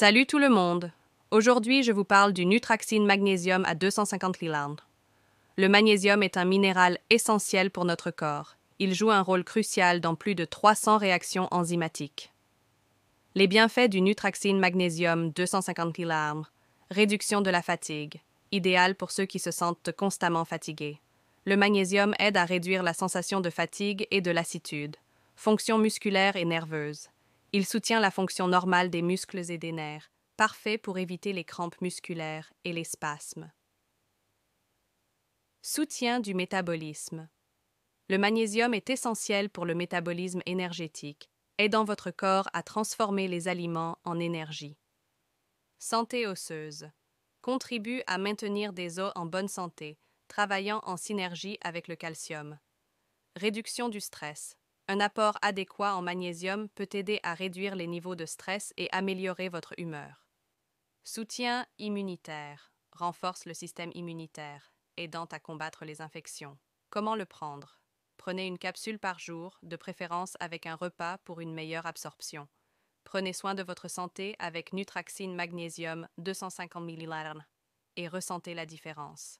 Salut tout le monde! Aujourd'hui, je vous parle du Nutraxine Magnésium à 250 mg. Le magnésium est un minéral essentiel pour notre corps. Il joue un rôle crucial dans plus de 300 réactions enzymatiques. Les bienfaits du Nutraxine Magnésium 250 mg Réduction de la fatigue. Idéal pour ceux qui se sentent constamment fatigués. Le magnésium aide à réduire la sensation de fatigue et de lassitude. Fonction musculaire et nerveuse il soutient la fonction normale des muscles et des nerfs, parfait pour éviter les crampes musculaires et les spasmes. Soutien du métabolisme. Le magnésium est essentiel pour le métabolisme énergétique, aidant votre corps à transformer les aliments en énergie. Santé osseuse. Contribue à maintenir des os en bonne santé, travaillant en synergie avec le calcium. Réduction du stress. Un apport adéquat en magnésium peut aider à réduire les niveaux de stress et améliorer votre humeur. Soutien immunitaire renforce le système immunitaire, aidant à combattre les infections. Comment le prendre Prenez une capsule par jour, de préférence avec un repas pour une meilleure absorption. Prenez soin de votre santé avec Nutraxine Magnésium 250 ml et ressentez la différence.